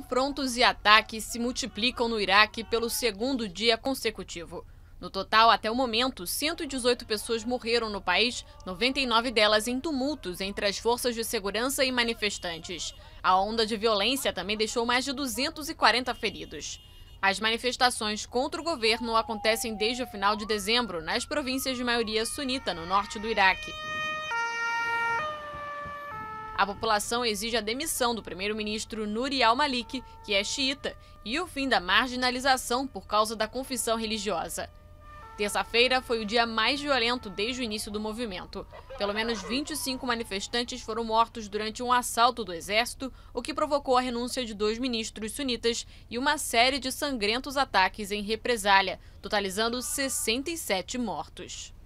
confrontos e ataques se multiplicam no Iraque pelo segundo dia consecutivo. No total, até o momento, 118 pessoas morreram no país, 99 delas em tumultos entre as forças de segurança e manifestantes. A onda de violência também deixou mais de 240 feridos. As manifestações contra o governo acontecem desde o final de dezembro nas províncias de maioria sunita no norte do Iraque. A população exige a demissão do primeiro-ministro Nuri al-Malik, que é xiita, e o fim da marginalização por causa da confissão religiosa. Terça-feira foi o dia mais violento desde o início do movimento. Pelo menos 25 manifestantes foram mortos durante um assalto do exército, o que provocou a renúncia de dois ministros sunitas e uma série de sangrentos ataques em represália, totalizando 67 mortos.